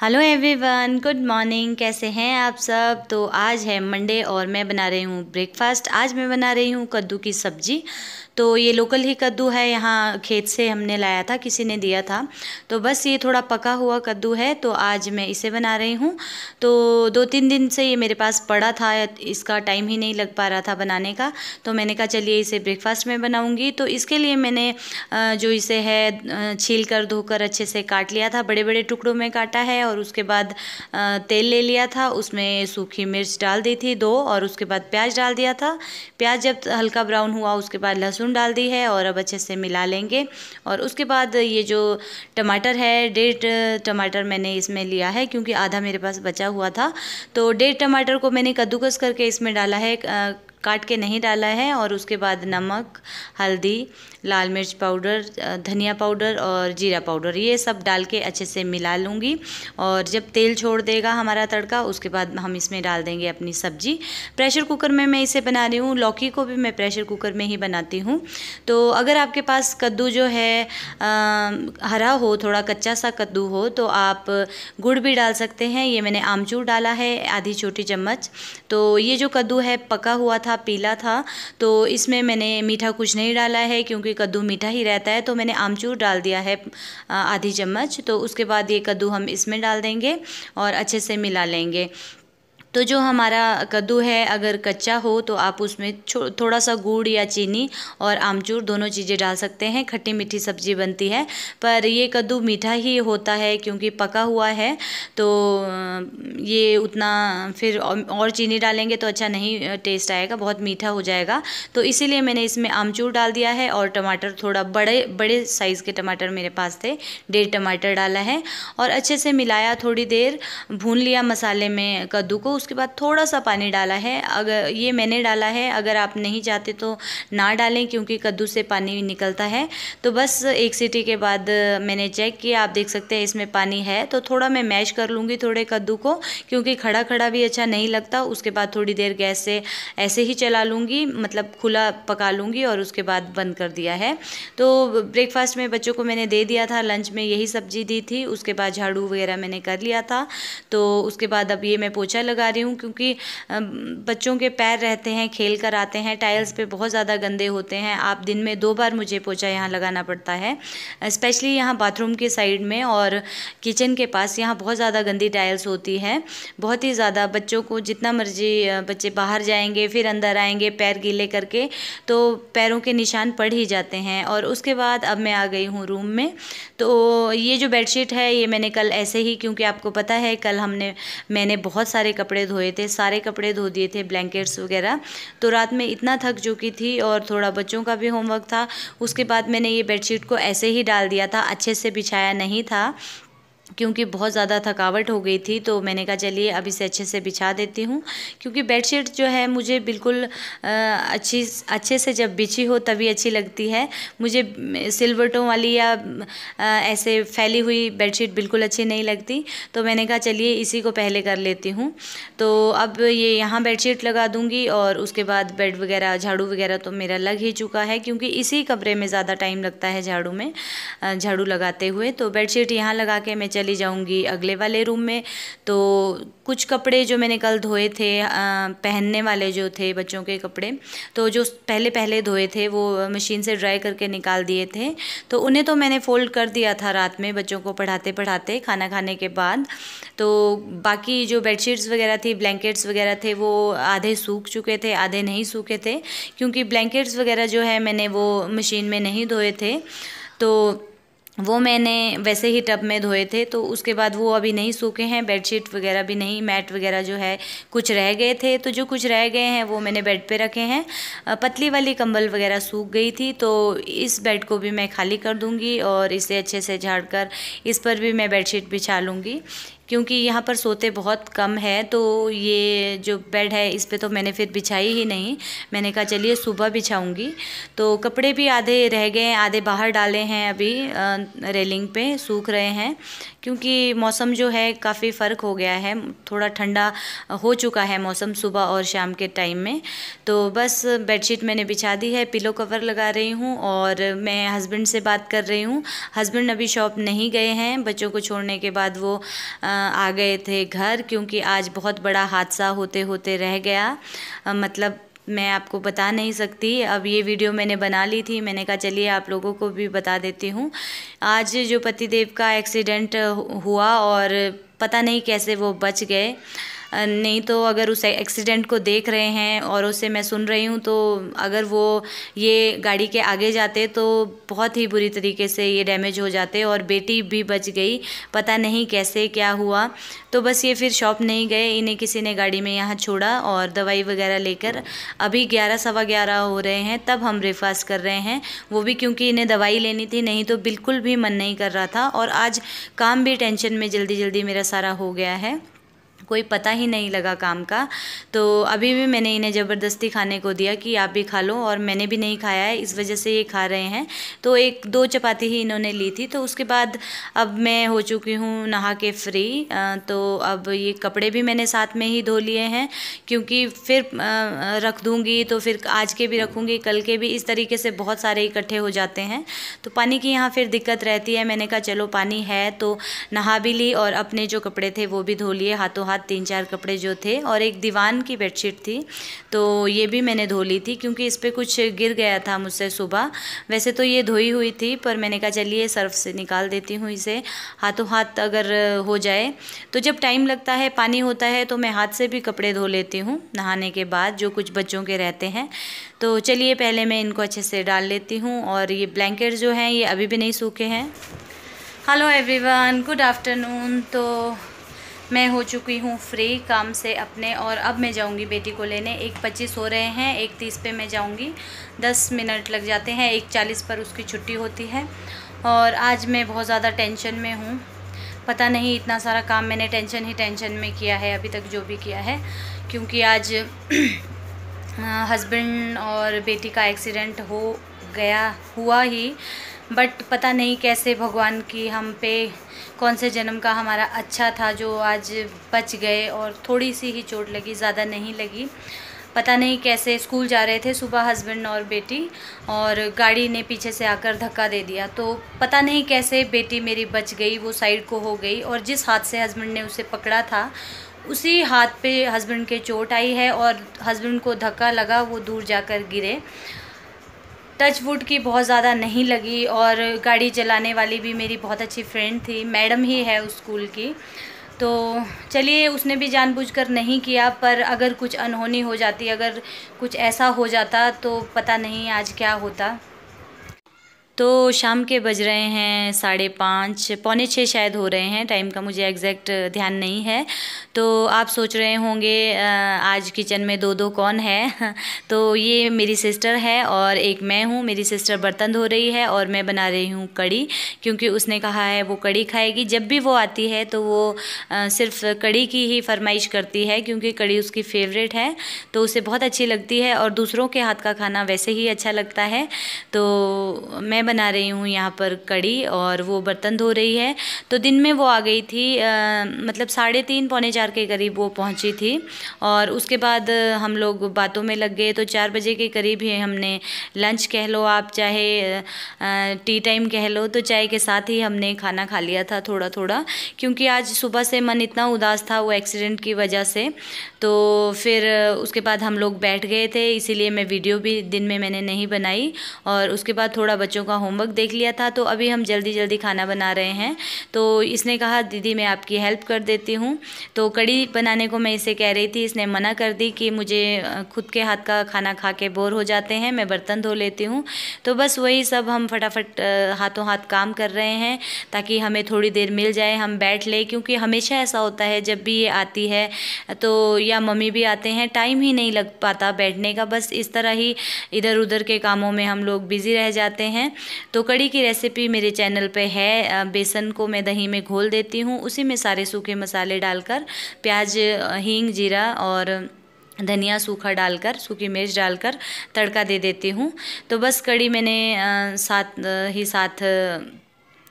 hello everyone good morning कैसे हैं आप सब तो आज है मंडे और मैं बना रही हूँ ब्रेकफास्ट आज मैं बना रही हूँ कद्दू की सब्जी तो ये लोकल ही कद्दू है यहाँ खेत से हमने लाया था किसी ने दिया था तो बस ये थोड़ा पका हुआ कद्दू है तो आज मैं इसे बना रही हूँ तो दो तीन दिन से ये मेरे पास पड़ा था इसका टाइम ही नहीं लग पा रहा था बनाने का तो मैंने कहा चलिए इसे ब्रेकफास्ट में बनाऊँगी तो इसके लिए मैंने जो इसे है छील कर धोकर अच्छे से काट लिया था बड़े बड़े टुकड़ों में काटा है और उसके बाद तेल ले लिया था उसमें सूखी मिर्च डाल दी थी दो और उसके बाद प्याज डाल दिया था प्याज जब हल्का ब्राउन हुआ उसके बाद लहसुन लहसुन डाल दी है और अब अच्छे से मिला लेंगे और उसके बाद ये जो टमाटर है डेढ़ टमाटर मैंने इसमें लिया है क्योंकि आधा मेरे पास बचा हुआ था तो डेढ़ टमाटर को मैंने कद्दूकस करके इसमें डाला है काट के नहीं डाला है और उसके बाद नमक हल्दी लाल मिर्च पाउडर धनिया पाउडर और जीरा पाउडर ये सब डाल के अच्छे से मिला लूँगी और जब तेल छोड़ देगा हमारा तड़का उसके बाद हम इसमें डाल देंगे अपनी सब्जी प्रेशर कुकर में मैं इसे बना रही हूँ लौकी को भी मैं प्रेशर कुकर में ही बनाती हूँ तो अगर आपके पास कद्दू जो है आ, हरा हो थोड़ा कच्चा सा कद्दू हो तो आप गुड़ भी डाल सकते हैं ये मैंने आमचूर डाला है आधी छोटी चम्मच तो ये जो कद्दू है पका हुआ था था पीला था तो इसमें मैंने मीठा कुछ नहीं डाला है क्योंकि कद्दू मीठा ही रहता है तो मैंने आमचूर डाल दिया है आधी चम्मच तो उसके बाद ये कद्दू हम इसमें डाल देंगे और अच्छे से मिला लेंगे तो जो हमारा कद्दू है अगर कच्चा हो तो आप उसमें थोड़ा सा गुड़ या चीनी और आमचूर दोनों चीज़ें डाल सकते हैं खट्टी मीठी सब्जी बनती है पर ये कद्दू मीठा ही होता है क्योंकि पका हुआ है तो ये उतना फिर और चीनी डालेंगे तो अच्छा नहीं टेस्ट आएगा बहुत मीठा हो जाएगा तो इसीलिए मैंने इसमें आमचूर डाल दिया है और टमाटर थोड़ा बड़े बड़े साइज़ के टमाटर मेरे पास थे डेढ़ टमाटर डाला है और अच्छे से मिलाया थोड़ी देर भून लिया मसाले में कद्दू को उसके बाद थोड़ा सा पानी डाला है अगर ये मैंने डाला है अगर आप नहीं चाहते तो ना डालें क्योंकि कद्दू से पानी निकलता है तो बस एक सीटी के बाद मैंने चेक किया आप देख सकते हैं इसमें पानी है तो थोड़ा मैं मैश कर लूँगी थोड़े कद्दू को क्योंकि खड़ा खड़ा भी अच्छा नहीं लगता उसके बाद थोड़ी देर गैस से ऐसे ही चला लूँगी मतलब खुला पका लूँगी और उसके बाद बंद कर दिया है तो ब्रेकफास्ट में बच्चों को मैंने दे दिया था लंच में यही सब्जी दी थी उसके बाद झाड़ू वगैरह मैंने कर लिया था तो उसके बाद अब ये मैं पोछा लगा रही हूँ क्योंकि बच्चों के पैर रहते हैं खेल कर आते हैं टाइल्स पे बहुत ज़्यादा गंदे होते हैं आप दिन में दो बार मुझे पोछा यहाँ लगाना पड़ता है स्पेशली यहाँ बाथरूम के साइड में और किचन के पास यहाँ बहुत ज़्यादा गंदी टाइल्स होती है बहुत ही ज़्यादा बच्चों को जितना मर्जी बच्चे बाहर जाएंगे फिर अंदर आएंगे पैर गीले करके तो पैरों के निशान पड़ ही जाते हैं और उसके बाद अब मैं आ गई हूँ रूम में तो ये जो बेडशीट है ये मैंने कल ऐसे ही क्योंकि आपको पता है कल हमने मैंने बहुत सारे कपड़े कपड़े धोए थे सारे कपड़े धो दिए थे ब्लैंकेट्स वगैरह तो रात में इतना थक चुकी थी और थोड़ा बच्चों का भी होमवर्क था उसके बाद मैंने ये बेडशीट को ऐसे ही डाल दिया था अच्छे से बिछाया नहीं था क्योंकि बहुत ज़्यादा थकावट हो गई थी तो मैंने कहा चलिए अब इसे अच्छे से बिछा देती हूँ क्योंकि बेडशीट जो है मुझे बिल्कुल अच्छी अच्छे से जब बिछी हो तभी अच्छी लगती है मुझे सिलवटों वाली या ऐसे फैली हुई बेडशीट बिल्कुल अच्छी नहीं लगती तो मैंने कहा चलिए इसी को पहले कर लेती हूँ तो अब ये यहाँ बेड लगा दूँगी और उसके बाद बेड वगैरह झाड़ू वगैरह तो मेरा लग ही चुका है क्योंकि इसी कमरे में ज़्यादा टाइम लगता है झाड़ू में झाड़ू लगाते हुए तो बेडशीट यहाँ लगा के मैं चल चली जाऊँगी अगले वाले रूम में तो कुछ कपड़े जो मैंने कल धोए थे पहनने वाले जो थे बच्चों के कपड़े तो जो पहले पहले धोए थे वो मशीन से ड्राई करके निकाल दिए थे तो उन्हें तो मैंने फ़ोल्ड कर दिया था रात में बच्चों को पढ़ाते पढ़ाते खाना खाने के बाद तो बाकी जो बेडशीट्स वगैरह थी ब्लैंकेट्स वगैरह थे वो आधे सूख चुके थे आधे नहीं सूखे थे क्योंकि ब्लैंकेट्स वगैरह जो है मैंने वो मशीन में नहीं धोए थे तो वो मैंने वैसे ही टब में धोए थे तो उसके बाद वो अभी नहीं सूखे हैं बेडशीट वगैरह भी नहीं मैट वगैरह जो है कुछ रह गए थे तो जो कुछ रह गए हैं वो मैंने बेड पे रखे हैं पतली वाली कंबल वगैरह सूख गई थी तो इस बेड को भी मैं खाली कर दूँगी और इसे अच्छे से झाड़ कर इस पर भी मैं बेडशीट बिछा लूँगी क्योंकि यहाँ पर सोते बहुत कम है तो ये जो बेड है इस पर तो मैंने फिर बिछाई ही नहीं मैंने कहा चलिए सुबह बिछाऊँगी तो कपड़े भी आधे रह गए हैं आधे बाहर डाले हैं अभी रेलिंग पे सूख रहे हैं क्योंकि मौसम जो है काफ़ी फ़र्क हो गया है थोड़ा ठंडा हो चुका है मौसम सुबह और शाम के टाइम में तो बस बेडशीट मैंने बिछा दी है पिलो कवर लगा रही हूँ और मैं हस्बैंड से बात कर रही हूँ हस्बैंड अभी शॉप नहीं गए हैं बच्चों को छोड़ने के बाद वो आ, आ गए थे घर क्योंकि आज बहुत बड़ा हादसा होते होते रह गया मतलब मैं आपको बता नहीं सकती अब ये वीडियो मैंने बना ली थी मैंने कहा चलिए आप लोगों को भी बता देती हूँ आज जो पतिदेव का एक्सीडेंट हुआ और पता नहीं कैसे वो बच गए नहीं तो अगर उस एक्सीडेंट को देख रहे हैं और उसे मैं सुन रही हूँ तो अगर वो ये गाड़ी के आगे जाते तो बहुत ही बुरी तरीके से ये डैमेज हो जाते और बेटी भी बच गई पता नहीं कैसे क्या हुआ तो बस ये फिर शॉप नहीं गए इन्हें किसी ने गाड़ी में यहाँ छोड़ा और दवाई वगैरह लेकर अभी ग्यारह सवा ग्यारह हो रहे हैं तब हम ब्रेकफास्ट कर रहे हैं वो भी क्योंकि इन्हें दवाई लेनी थी नहीं तो बिल्कुल भी मन नहीं कर रहा था और आज काम भी टेंशन में जल्दी जल्दी मेरा सारा हो गया है कोई पता ही नहीं लगा काम का तो अभी भी मैंने इन्हें ज़बरदस्ती खाने को दिया कि आप भी खा लो और मैंने भी नहीं खाया है इस वजह से ये खा रहे हैं तो एक दो चपाती ही इन्होंने ली थी तो उसके बाद अब मैं हो चुकी हूँ नहा के फ्री तो अब ये कपड़े भी मैंने साथ में ही धो लिए हैं क्योंकि फिर रख दूँगी तो फिर आज के भी रखूँगी कल के भी इस तरीके से बहुत सारे इकट्ठे हो जाते हैं तो पानी की यहाँ फिर दिक्कत रहती है मैंने कहा चलो पानी है तो नहा भी ली और अपने जो कपड़े थे वो भी धो लिए हाथों हाथ तीन चार कपड़े जो थे और एक दीवान की बेडशीट थी तो ये भी मैंने धो ली थी क्योंकि इस पर कुछ गिर गया था मुझसे सुबह वैसे तो ये धोई हुई थी पर मैंने कहा चलिए सर्फ से निकाल देती हूँ इसे हाथों हाथ अगर हो जाए तो जब टाइम लगता है पानी होता है तो मैं हाथ से भी कपड़े धो लेती हूँ नहाने के बाद जो कुछ बच्चों के रहते हैं तो चलिए पहले मैं इनको अच्छे से डाल लेती हूँ और ये ब्लैंकेट जो हैं ये अभी भी नहीं सूखे हैं हेलो एवरीवन गुड आफ्टरनून तो मैं हो चुकी हूँ फ्री काम से अपने और अब मैं जाऊँगी बेटी को लेने एक पच्चीस हो रहे हैं एक तीस पे मैं जाऊँगी दस मिनट लग जाते हैं एक चालीस पर उसकी छुट्टी होती है और आज मैं बहुत ज़्यादा टेंशन में हूँ पता नहीं इतना सारा काम मैंने टेंशन ही टेंशन में किया है अभी तक जो भी किया है क्योंकि आज हस्बैंड और बेटी का एक्सीडेंट हो गया हुआ ही बट पता नहीं कैसे भगवान की हम पे कौन से जन्म का हमारा अच्छा था जो आज बच गए और थोड़ी सी ही चोट लगी ज़्यादा नहीं लगी पता नहीं कैसे स्कूल जा रहे थे सुबह हस्बैंड और बेटी और गाड़ी ने पीछे से आकर धक्का दे दिया तो पता नहीं कैसे बेटी मेरी बच गई वो साइड को हो गई और जिस हाथ से हस्बैंड ने उसे पकड़ा था उसी हाथ पे हस्बैंड के चोट आई है और हस्बैंड को धक्का लगा वो दूर जाकर गिरे टच वुड की बहुत ज़्यादा नहीं लगी और गाड़ी चलाने वाली भी मेरी बहुत अच्छी फ्रेंड थी मैडम ही है उस स्कूल की तो चलिए उसने भी जानबूझकर नहीं किया पर अगर कुछ अनहोनी हो जाती अगर कुछ ऐसा हो जाता तो पता नहीं आज क्या होता तो शाम के बज रहे हैं साढ़े पाँच पौने छः शायद हो रहे हैं टाइम का मुझे एग्जैक्ट ध्यान नहीं है तो आप सोच रहे होंगे आज किचन में दो दो कौन है तो ये मेरी सिस्टर है और एक मैं हूँ मेरी सिस्टर बर्तन धो रही है और मैं बना रही हूँ कड़ी क्योंकि उसने कहा है वो कड़ी खाएगी जब भी वो आती है तो वो सिर्फ कड़ी की ही फरमाइश करती है क्योंकि कड़ी उसकी फेवरेट है तो उसे बहुत अच्छी लगती है और दूसरों के हाथ का खाना वैसे ही अच्छा लगता है तो मैं बना रही हूँ यहाँ पर कड़ी और वो बर्तन धो रही है तो दिन में वो आ गई थी आ, मतलब साढ़े तीन पौने चार के करीब वो पहुँची थी और उसके बाद हम लोग बातों में लग गए तो चार बजे के करीब ही हमने लंच कह लो आप चाहे टी टाइम कह लो तो चाय के साथ ही हमने खाना खा लिया था थोड़ा थोड़ा क्योंकि आज सुबह से मन इतना उदास था वो एक्सीडेंट की वजह से तो फिर उसके बाद हम लोग बैठ गए थे इसीलिए मैं वीडियो भी दिन में मैंने नहीं बनाई और उसके बाद थोड़ा बच्चों का होमवर्क देख लिया था तो अभी हम जल्दी जल्दी खाना बना रहे हैं तो इसने कहा दीदी मैं आपकी हेल्प कर देती हूँ तो कड़ी बनाने को मैं इसे कह रही थी इसने मना कर दी कि मुझे खुद के हाथ का खाना खा के बोर हो जाते हैं मैं बर्तन धो लेती हूँ तो बस वही सब हम फटाफट हाथों हाथ काम कर रहे हैं ताकि हमें थोड़ी देर मिल जाए हम बैठ लें क्योंकि हमेशा ऐसा होता है जब भी ये आती है तो या मम्मी भी आते हैं टाइम ही नहीं लग पाता बैठने का बस इस तरह ही इधर उधर के कामों में हम लोग बिज़ी रह जाते हैं तो कड़ी की रेसिपी मेरे चैनल पे है बेसन को मैं दही में घोल देती हूँ उसी में सारे सूखे मसाले डालकर प्याज हींग जीरा और धनिया सूखा डालकर सूखी मिर्च डालकर तड़का दे देती हूँ तो बस कड़ी मैंने साथ ही साथ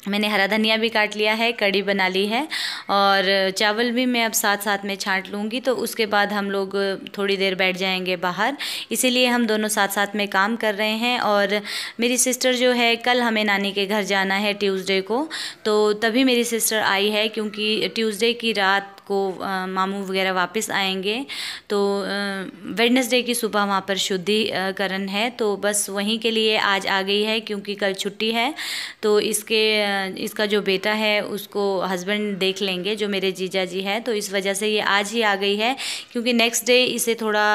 मैंने हरा धनिया भी काट लिया है कड़ी बना ली है और चावल भी मैं अब साथ साथ में छांट लूँगी तो उसके बाद हम लोग थोड़ी देर बैठ जाएंगे बाहर इसीलिए हम दोनों साथ साथ में काम कर रहे हैं और मेरी सिस्टर जो है कल हमें नानी के घर जाना है ट्यूसडे को तो तभी मेरी सिस्टर आई है क्योंकि ट्यूसडे की रात को मामू वगैरह वापस आएंगे तो वेडनेसडे की सुबह वहाँ पर शुद्धिकरण है तो बस वहीं के लिए आज आ गई है क्योंकि कल छुट्टी है तो इसके इसका जो बेटा है उसको हस्बैंड देख लेंगे जो मेरे जीजा जी है तो इस वजह से ये आज ही आ गई है क्योंकि नेक्स्ट डे इसे थोड़ा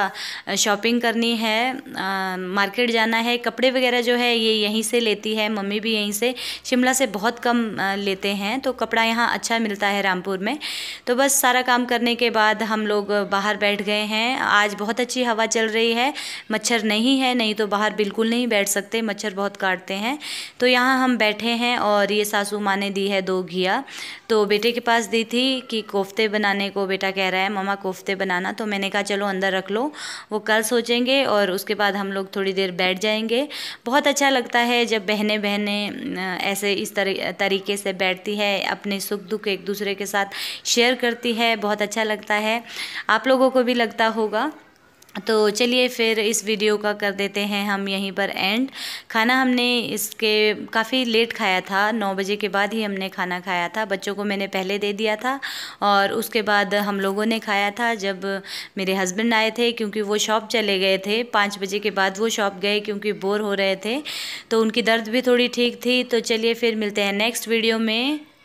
शॉपिंग करनी है आ, मार्केट जाना है कपड़े वगैरह जो है ये यहीं से लेती है मम्मी भी यहीं से शिमला से बहुत कम लेते हैं तो कपड़ा यहाँ अच्छा मिलता है रामपुर में तो बस सारा काम करने के बाद हम लोग बाहर बैठ गए हैं आज बहुत अच्छी हवा चल रही है मच्छर नहीं है नहीं तो बाहर बिल्कुल नहीं बैठ सकते मच्छर बहुत काटते हैं तो यहाँ हम बैठे हैं और ये सासू माँ ने दी है दो घिया तो बेटे के पास दी थी कि कोफ्ते बनाने को बेटा कह रहा है मामा कोफ्ते बनाना तो मैंने कहा चलो अंदर रख लो वो कल सोचेंगे और उसके बाद हम लोग थोड़ी देर बैठ जाएंगे बहुत अच्छा लगता है जब बहने बहने ऐसे इस तरीके से बैठती है अपने सुख दुख एक दूसरे के साथ शेयर करती लगती है बहुत अच्छा लगता है आप लोगों को भी लगता होगा तो चलिए फिर इस वीडियो का कर देते हैं हम यहीं पर एंड खाना हमने इसके काफ़ी लेट खाया था नौ बजे के बाद ही हमने खाना खाया था बच्चों को मैंने पहले दे दिया था और उसके बाद हम लोगों ने खाया था जब मेरे हस्बैंड आए थे क्योंकि वो शॉप चले गए थे पाँच बजे के बाद वो शॉप गए क्योंकि बोर हो रहे थे तो उनकी दर्द भी थोड़ी ठीक थी तो चलिए फिर मिलते हैं नेक्स्ट वीडियो में